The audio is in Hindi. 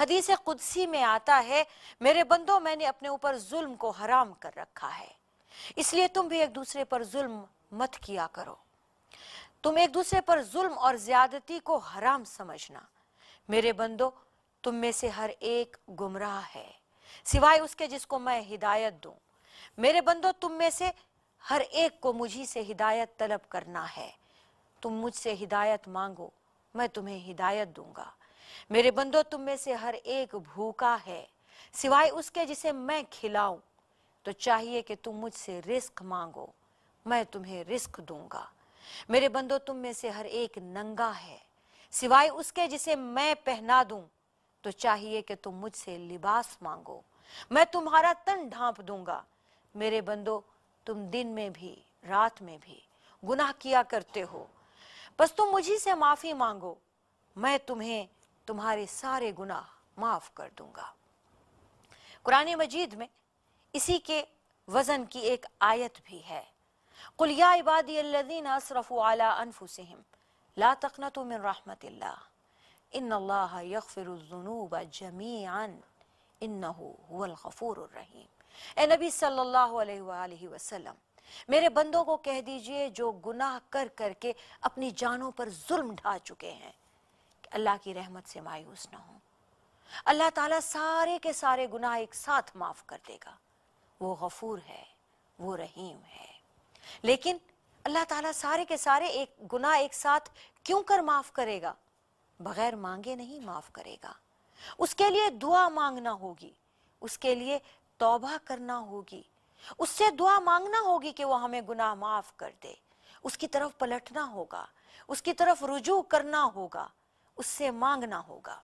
हदीस कुदसी में आता है मेरे बंदो मैंने अपने ऊपर जुल्म को हराम कर रखा है इसलिए तुम भी एक दूसरे पर जुल्म मत किया करो तुम एक दूसरे पर जुल्म और ज्यादती को हराम समझना मेरे बंदो तुम में से हर एक गुमराह है सिवाय उसके जिसको मैं हिदायत दू मेरे बंदो तुम में से हर एक को मुझी से हिदायत तलब करना है तुम मुझसे हिदायत मांगो मैं तुम्हें हिदायत दूंगा मेरे बंदो तुम में से हर एक भूखा है सिवाय उसके जिसे मैं खिलाऊं तो चाहिए कि तुम मुझसे रिस्क मांगो मैं तुम्हें रिस्क दूंगा मेरे बंदो तुम में से हर एक नंगा है सिवाय उसके जिसे मैं पहना दूं तो चाहिए कि तुम मुझसे लिबास मांगो मैं तुम्हारा तन ढांप दूंगा मेरे बंदो तुम दिन में भी रात में भी गुनाह किया करते हो बस तुम मुझी से माफी मांगो मैं तुम्हें तुम्हारे सारे गुनाह माफ कर दूंगा कुरान मजीद में इसी के वज़न की एक आयत भी है कुलिया इबादी असरफ़ ला तकनत रहमत इन जमीन ए नबी मेरे बंदों को कह दीजिए जो गुनाह कर करके अपनी जानों पर जुल्म ढा चुके हैं अल्लाह की रहमत से मायूस ना हो अल्लाह ताला सारे के सारे गुनाह एक साथ माफ़ कर देगा वो गफूर है वो रहीम है लेकिन अल्लाह ताला सारे के सारे एक गुनाह एक साथ क्यों कर माफ़ करेगा बग़ैर मांगे नहीं माफ़ करेगा उसके लिए दुआ मांगना होगी उसके लिए तौबा करना होगी उससे दुआ मांगना होगी कि वो हमें गुनाह माफ़ कर दे उसकी तरफ पलटना होगा उसकी तरफ रुजू करना होगा उससे मांगना होगा